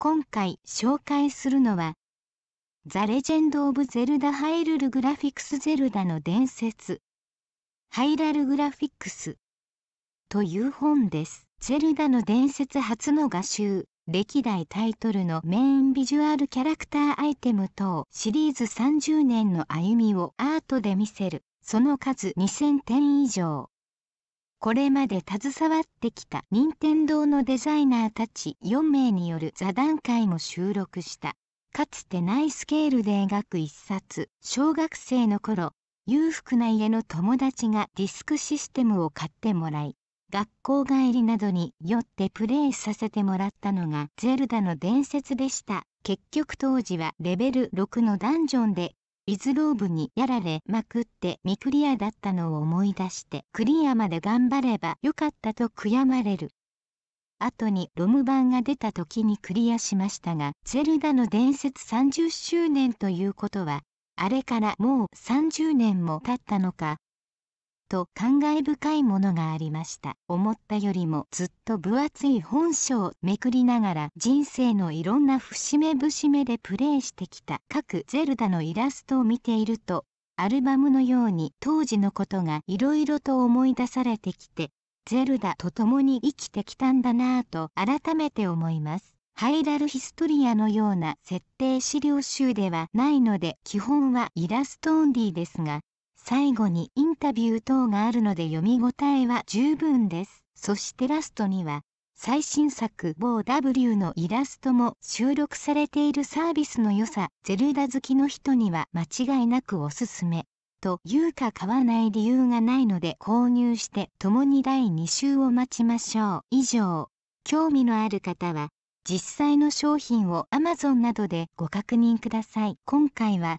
今回紹介するのは、ザ・レジェンド・オブ・ゼルダ・ハイルル・グラフィックス・ゼルダの伝説、ハイラル・グラフィックスという本です。ゼルダの伝説初の画集、歴代タイトルのメインビジュアルキャラクターアイテム等シリーズ30年の歩みをアートで見せる、その数2000点以上。これまで携わってきた任天堂のデザイナーたち4名による座談会も収録したかつてないスケールで描く一冊小学生の頃裕福な家の友達がディスクシステムを買ってもらい学校帰りなどによってプレイさせてもらったのがゼルダの伝説でした結局当時はレベル6のダンジョンでイズローブにやられまくって未クリアだったのを思い出してクリアまで頑張ればよかったと悔やまれる。後にロム版が出た時にクリアしましたが、ゼルダの伝説30周年ということは、あれからもう30年も経ったのか、と感慨深いものがありました思ったよりもずっと分厚い本書をめくりながら人生のいろんな節目節目でプレイしてきた各ゼルダのイラストを見ているとアルバムのように当時のことがいろいろと思い出されてきてゼルダと共に生きてきたんだなぁと改めて思いますハイラルヒストリアのような設定資料集ではないので基本はイラストオンリーですが最後にインタビュー等があるので読み応えは十分です。そしてラストには最新作 BOW のイラストも収録されているサービスの良さ、ゼルダ好きの人には間違いなくおすすめ。というか買わない理由がないので購入して共に第2週を待ちましょう。以上、興味のある方は実際の商品を Amazon などでご確認ください。今回は